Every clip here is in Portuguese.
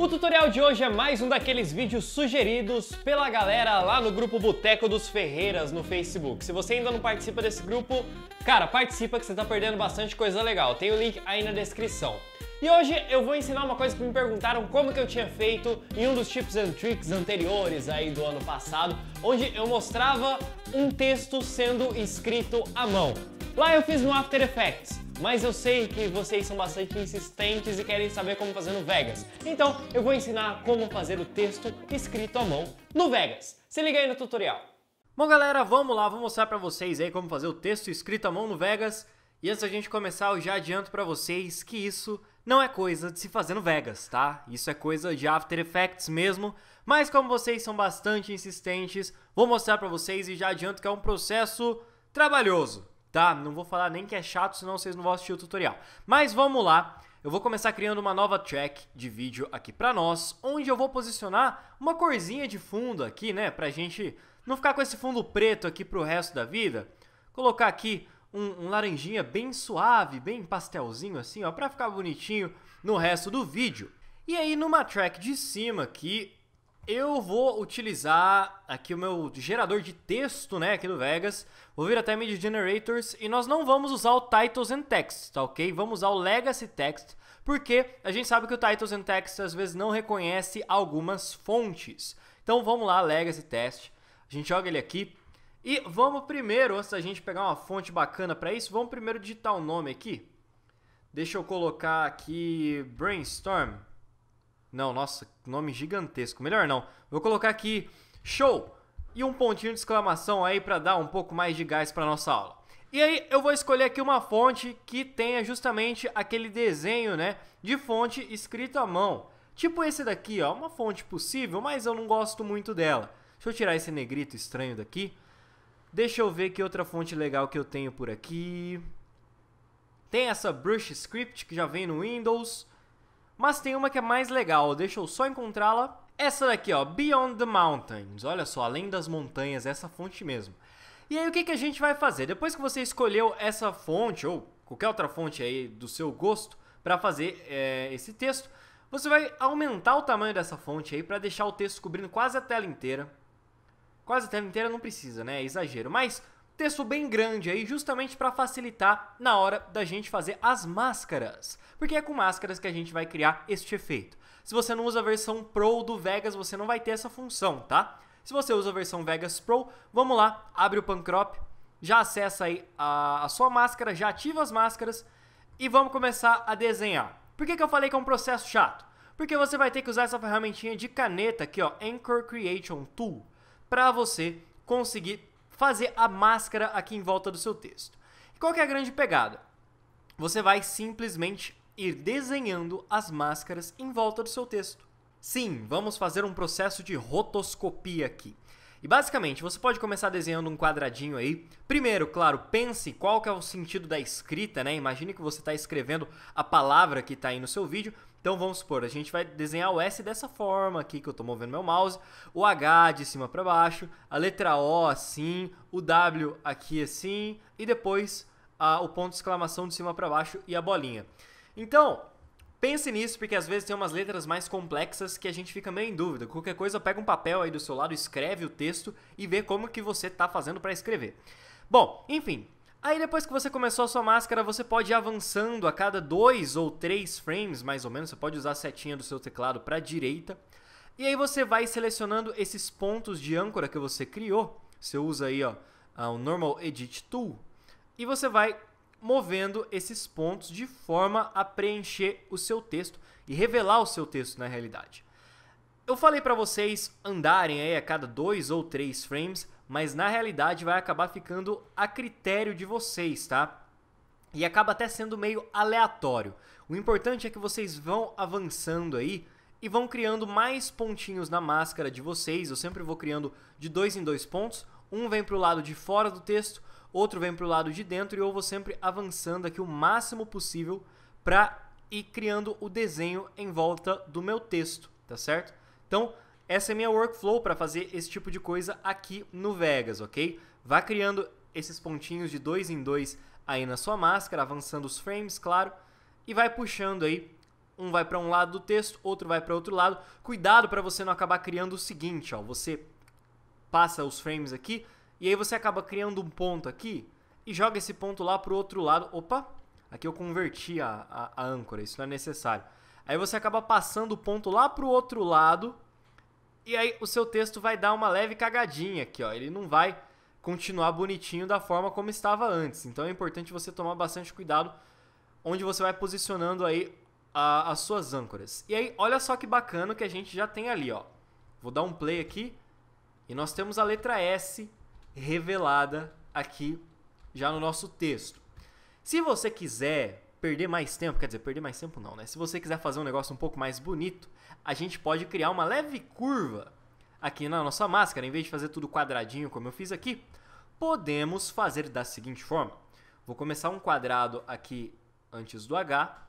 O tutorial de hoje é mais um daqueles vídeos sugeridos pela galera lá no grupo Boteco dos Ferreiras no Facebook. Se você ainda não participa desse grupo, cara, participa que você tá perdendo bastante coisa legal. Tem o link aí na descrição. E hoje eu vou ensinar uma coisa que me perguntaram como que eu tinha feito em um dos tips and tricks anteriores aí do ano passado, onde eu mostrava um texto sendo escrito à mão. Lá eu fiz no After Effects. Mas eu sei que vocês são bastante insistentes e querem saber como fazer no Vegas. Então eu vou ensinar como fazer o texto escrito à mão no Vegas. Se liga aí no tutorial. Bom galera, vamos lá, vou mostrar para vocês aí como fazer o texto escrito à mão no Vegas. E antes da gente começar, eu já adianto para vocês que isso não é coisa de se fazer no Vegas, tá? Isso é coisa de After Effects mesmo, mas como vocês são bastante insistentes, vou mostrar para vocês e já adianto que é um processo trabalhoso tá? Não vou falar nem que é chato, senão vocês não vão assistir o tutorial. Mas vamos lá. Eu vou começar criando uma nova track de vídeo aqui pra nós, onde eu vou posicionar uma corzinha de fundo aqui, né? Pra gente não ficar com esse fundo preto aqui pro resto da vida. Colocar aqui um, um laranjinha bem suave, bem pastelzinho assim, ó, pra ficar bonitinho no resto do vídeo. E aí numa track de cima aqui, eu vou utilizar aqui o meu gerador de texto, né, aqui do Vegas. Vou vir até Media Generators e nós não vamos usar o Titles and Text, tá ok? Vamos usar o Legacy Text, porque a gente sabe que o Titles and Text às vezes não reconhece algumas fontes. Então vamos lá, Legacy Text. A gente joga ele aqui. E vamos primeiro, antes da gente pegar uma fonte bacana para isso, vamos primeiro digitar o um nome aqui. Deixa eu colocar aqui Brainstorm. Não, nossa, nome gigantesco. Melhor não. Vou colocar aqui show e um pontinho de exclamação aí para dar um pouco mais de gás para nossa aula. E aí eu vou escolher aqui uma fonte que tenha justamente aquele desenho, né, de fonte escrito à mão. Tipo esse daqui, ó, uma fonte possível, mas eu não gosto muito dela. Deixa eu tirar esse negrito estranho daqui. Deixa eu ver que outra fonte legal que eu tenho por aqui. Tem essa Brush Script que já vem no Windows mas tem uma que é mais legal, deixa eu só encontrá-la. Essa daqui, ó, Beyond the Mountains, olha só, além das montanhas, essa fonte mesmo. E aí o que, que a gente vai fazer? Depois que você escolheu essa fonte, ou qualquer outra fonte aí do seu gosto, para fazer é, esse texto, você vai aumentar o tamanho dessa fonte aí para deixar o texto cobrindo quase a tela inteira. Quase a tela inteira não precisa, né? É exagero. Mas texto bem grande aí justamente para facilitar na hora da gente fazer as máscaras, porque é com máscaras que a gente vai criar este efeito. Se você não usa a versão Pro do Vegas, você não vai ter essa função, tá? Se você usa a versão Vegas Pro, vamos lá, abre o Pancrop, já acessa aí a, a sua máscara, já ativa as máscaras e vamos começar a desenhar. Por que, que eu falei que é um processo chato? Porque você vai ter que usar essa ferramentinha de caneta aqui, ó, Anchor Creation Tool, para você conseguir fazer a máscara aqui em volta do seu texto. E qual é a grande pegada? Você vai simplesmente ir desenhando as máscaras em volta do seu texto. Sim, vamos fazer um processo de rotoscopia aqui. E basicamente, você pode começar desenhando um quadradinho aí. Primeiro, claro, pense qual que é o sentido da escrita, né? Imagine que você está escrevendo a palavra que está aí no seu vídeo. Então vamos supor, a gente vai desenhar o S dessa forma aqui que eu estou movendo meu mouse, o H de cima para baixo, a letra O assim, o W aqui assim e depois a, o ponto de exclamação de cima para baixo e a bolinha. Então, pense nisso porque às vezes tem umas letras mais complexas que a gente fica meio em dúvida. Qualquer coisa, pega um papel aí do seu lado, escreve o texto e vê como que você está fazendo para escrever. Bom, enfim, Aí depois que você começou a sua máscara, você pode ir avançando a cada dois ou três frames, mais ou menos. Você pode usar a setinha do seu teclado para a direita. E aí você vai selecionando esses pontos de âncora que você criou. Você usa aí ó, ah, o Normal Edit Tool. E você vai movendo esses pontos de forma a preencher o seu texto e revelar o seu texto na realidade. Eu falei para vocês andarem aí a cada dois ou três frames, mas na realidade vai acabar ficando a critério de vocês, tá? E acaba até sendo meio aleatório. O importante é que vocês vão avançando aí e vão criando mais pontinhos na máscara de vocês. Eu sempre vou criando de dois em dois pontos. Um vem para o lado de fora do texto, outro vem para o lado de dentro e eu vou sempre avançando aqui o máximo possível para ir criando o desenho em volta do meu texto, tá certo? Então, essa é minha workflow para fazer esse tipo de coisa aqui no Vegas, ok? Vá criando esses pontinhos de dois em dois aí na sua máscara, avançando os frames, claro, e vai puxando aí. Um vai para um lado do texto, outro vai para outro lado. Cuidado para você não acabar criando o seguinte, ó, você passa os frames aqui e aí você acaba criando um ponto aqui e joga esse ponto lá para o outro lado. Opa, aqui eu converti a, a, a âncora, isso não é necessário. Aí você acaba passando o ponto lá para o outro lado e aí o seu texto vai dar uma leve cagadinha aqui, ó. Ele não vai continuar bonitinho da forma como estava antes. Então é importante você tomar bastante cuidado onde você vai posicionando aí a, as suas âncoras. E aí, olha só que bacana que a gente já tem ali, ó. Vou dar um play aqui e nós temos a letra S revelada aqui já no nosso texto. Se você quiser perder mais tempo, quer dizer, perder mais tempo não, né? Se você quiser fazer um negócio um pouco mais bonito, a gente pode criar uma leve curva aqui na nossa máscara, em vez de fazer tudo quadradinho como eu fiz aqui, podemos fazer da seguinte forma. Vou começar um quadrado aqui antes do H.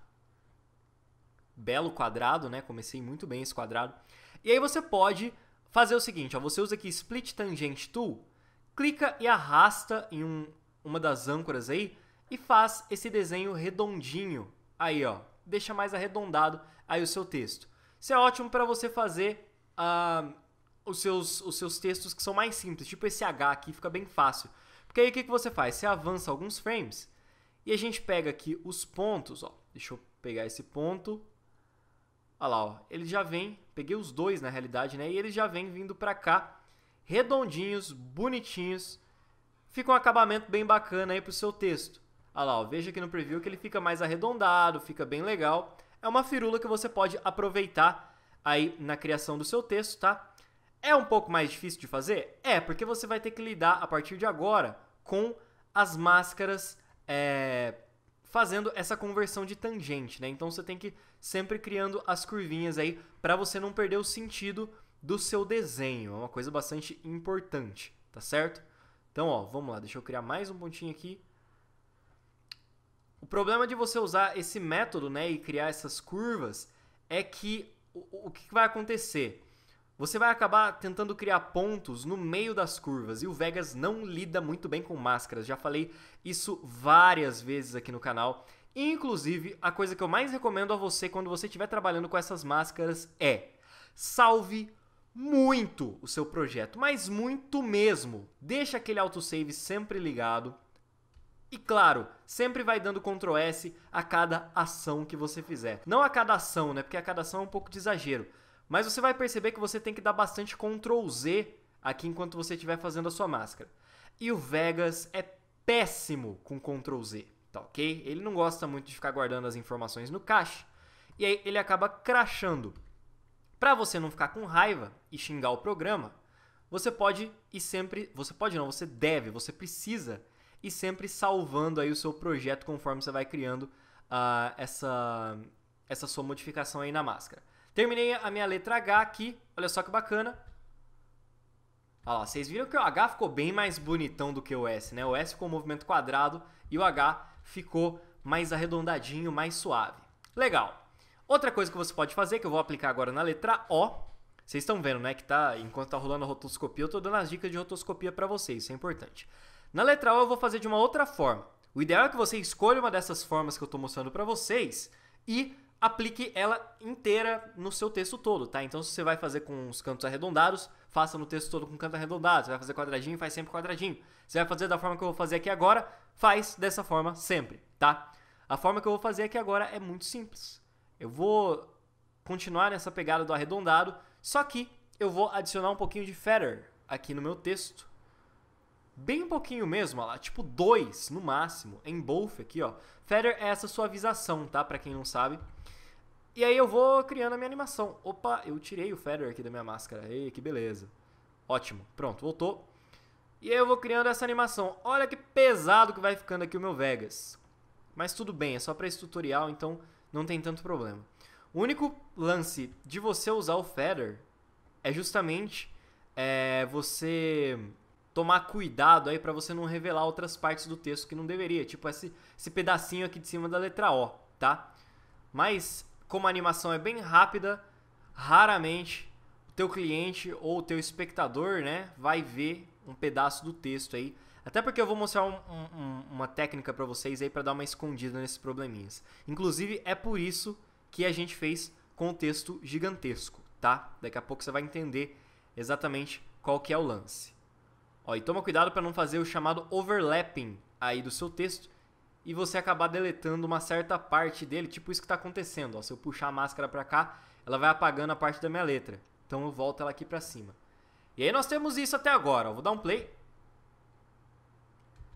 Belo quadrado, né? Comecei muito bem esse quadrado. E aí você pode fazer o seguinte, ó, você usa aqui Split Tangent Tool, clica e arrasta em um, uma das âncoras aí e faz esse desenho redondinho. Aí, ó, deixa mais arredondado aí o seu texto. Isso é ótimo para você fazer uh, os, seus, os seus textos que são mais simples, tipo esse H aqui, fica bem fácil. Porque aí o que, que você faz? Você avança alguns frames e a gente pega aqui os pontos, ó. Deixa eu pegar esse ponto. Olha lá, ó. Ele já vem, peguei os dois na realidade, né? E ele já vem vindo para cá, redondinhos, bonitinhos. Fica um acabamento bem bacana aí pro seu texto. Olha lá, ó, veja aqui no preview que ele fica mais arredondado, fica bem legal. É uma firula que você pode aproveitar aí na criação do seu texto, tá? É um pouco mais difícil de fazer? É, porque você vai ter que lidar a partir de agora com as máscaras é, fazendo essa conversão de tangente, né? Então você tem que sempre criando as curvinhas aí para você não perder o sentido do seu desenho. É uma coisa bastante importante, tá certo? Então, ó, vamos lá, deixa eu criar mais um pontinho aqui. O problema de você usar esse método né, e criar essas curvas é que o, o que vai acontecer? Você vai acabar tentando criar pontos no meio das curvas e o Vegas não lida muito bem com máscaras. Já falei isso várias vezes aqui no canal. Inclusive, a coisa que eu mais recomendo a você quando você estiver trabalhando com essas máscaras é salve muito o seu projeto, mas muito mesmo. Deixa aquele autosave sempre ligado. E claro, sempre vai dando Ctrl S a cada ação que você fizer. Não a cada ação, né? Porque a cada ação é um pouco de exagero. Mas você vai perceber que você tem que dar bastante Ctrl Z aqui enquanto você estiver fazendo a sua máscara. E o Vegas é péssimo com Ctrl Z, tá ok? Ele não gosta muito de ficar guardando as informações no cache. E aí ele acaba crachando. Para você não ficar com raiva e xingar o programa, você pode e sempre, você pode não, você deve, você precisa e sempre salvando aí o seu projeto conforme você vai criando uh, essa, essa sua modificação aí na máscara. Terminei a minha letra H aqui, olha só que bacana. Olha lá, vocês viram que o H ficou bem mais bonitão do que o S, né? O S ficou um movimento quadrado e o H ficou mais arredondadinho, mais suave. Legal. Outra coisa que você pode fazer, que eu vou aplicar agora na letra O, vocês estão vendo, né, que tá, enquanto tá rolando a rotoscopia, eu tô dando as dicas de rotoscopia para vocês, isso é importante. Na letra O eu vou fazer de uma outra forma. O ideal é que você escolha uma dessas formas que eu estou mostrando para vocês e aplique ela inteira no seu texto todo, tá? Então, se você vai fazer com os cantos arredondados, faça no texto todo com canto arredondado. Você vai fazer quadradinho, faz sempre quadradinho. Você vai fazer da forma que eu vou fazer aqui agora, faz dessa forma sempre, tá? A forma que eu vou fazer aqui agora é muito simples. Eu vou continuar nessa pegada do arredondado, só que eu vou adicionar um pouquinho de feather aqui no meu texto Bem pouquinho mesmo, lá, tipo 2 no máximo, em both aqui, ó. Feather é essa suavização, tá? Pra quem não sabe. E aí eu vou criando a minha animação. Opa, eu tirei o Feather aqui da minha máscara. Ei, que beleza. Ótimo, pronto, voltou. E aí eu vou criando essa animação. Olha que pesado que vai ficando aqui o meu Vegas. Mas tudo bem, é só para esse tutorial, então não tem tanto problema. O único lance de você usar o Feather é justamente é, você tomar cuidado aí para você não revelar outras partes do texto que não deveria, tipo esse, esse pedacinho aqui de cima da letra O, tá? Mas como a animação é bem rápida, raramente o teu cliente ou o teu espectador, né, vai ver um pedaço do texto aí. Até porque eu vou mostrar um, um, uma técnica para vocês aí para dar uma escondida nesses probleminhas. Inclusive é por isso que a gente fez com o texto gigantesco, tá? Daqui a pouco você vai entender exatamente qual que é o lance. Ó, e toma cuidado para não fazer o chamado overlapping aí do seu texto e você acabar deletando uma certa parte dele, tipo isso que está acontecendo. Ó, se eu puxar a máscara para cá, ela vai apagando a parte da minha letra. Então eu volto ela aqui para cima. E aí nós temos isso até agora. Ó, vou dar um play.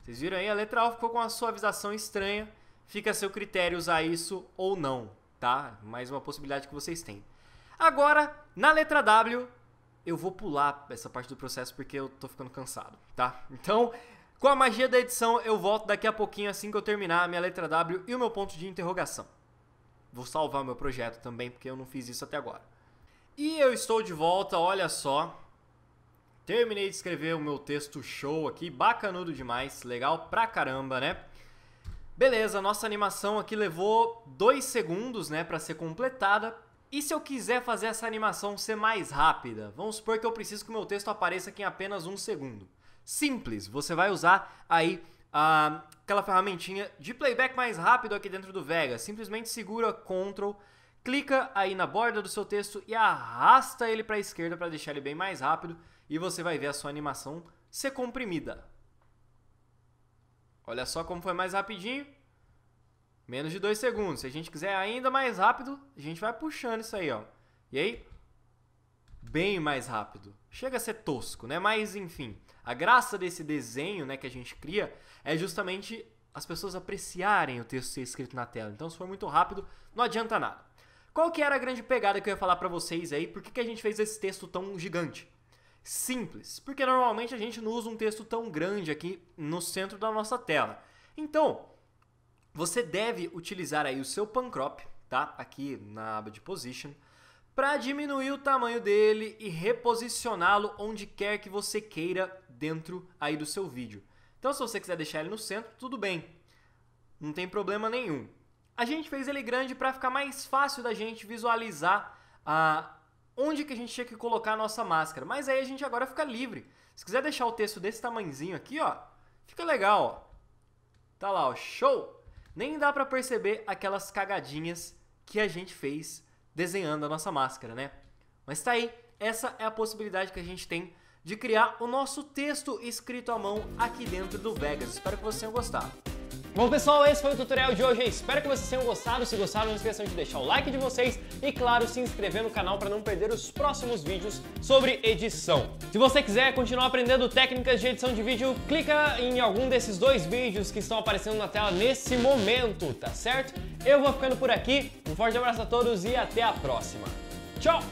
Vocês viram aí? A letra A ficou com uma suavização estranha. Fica a seu critério usar isso ou não, tá? Mais uma possibilidade que vocês têm. Agora, na letra W, eu vou pular essa parte do processo porque eu tô ficando cansado, tá? Então, com a magia da edição, eu volto daqui a pouquinho assim que eu terminar a minha letra W e o meu ponto de interrogação. Vou salvar meu projeto também porque eu não fiz isso até agora. E eu estou de volta, olha só. Terminei de escrever o meu texto show aqui, bacanudo demais, legal pra caramba, né? Beleza, nossa animação aqui levou dois segundos, né, para ser completada, e se eu quiser fazer essa animação ser mais rápida? Vamos supor que eu preciso que o meu texto apareça aqui em apenas um segundo. Simples, você vai usar aí ah, aquela ferramentinha de playback mais rápido aqui dentro do Vega. Simplesmente segura Ctrl, clica aí na borda do seu texto e arrasta ele para a esquerda para deixar ele bem mais rápido e você vai ver a sua animação ser comprimida. Olha só como foi mais rapidinho. Menos de 2 segundos. Se a gente quiser ainda mais rápido, a gente vai puxando isso aí, ó. E aí? Bem mais rápido. Chega a ser tosco, né? Mas enfim, a graça desse desenho, né, que a gente cria é justamente as pessoas apreciarem o texto ser escrito na tela. Então, se for muito rápido, não adianta nada. Qual que era a grande pegada que eu ia falar para vocês aí? Por que, que a gente fez esse texto tão gigante? Simples, porque normalmente a gente não usa um texto tão grande aqui no centro da nossa tela. Então, você deve utilizar aí o seu pancrop, tá? Aqui na aba de position, para diminuir o tamanho dele e reposicioná-lo onde quer que você queira dentro aí do seu vídeo. Então, se você quiser deixar ele no centro, tudo bem, não tem problema nenhum. A gente fez ele grande para ficar mais fácil da gente visualizar a ah, onde que a gente tinha que colocar a nossa máscara. Mas aí a gente agora fica livre. Se quiser deixar o texto desse tamanhozinho aqui, ó, fica legal, ó. Tá lá, ó, show! nem dá para perceber aquelas cagadinhas que a gente fez desenhando a nossa máscara, né? Mas tá aí, essa é a possibilidade que a gente tem de criar o nosso texto escrito à mão aqui dentro do Vegas. Espero que vocês tenham gostado. Bom pessoal, esse foi o tutorial de hoje, espero que vocês tenham gostado, se gostaram não esqueçam de deixar o like de vocês e claro, se inscrever no canal para não perder os próximos vídeos sobre edição. Se você quiser continuar aprendendo técnicas de edição de vídeo, clica em algum desses dois vídeos que estão aparecendo na tela nesse momento, tá certo? Eu vou ficando por aqui, um forte abraço a todos e até a próxima. Tchau!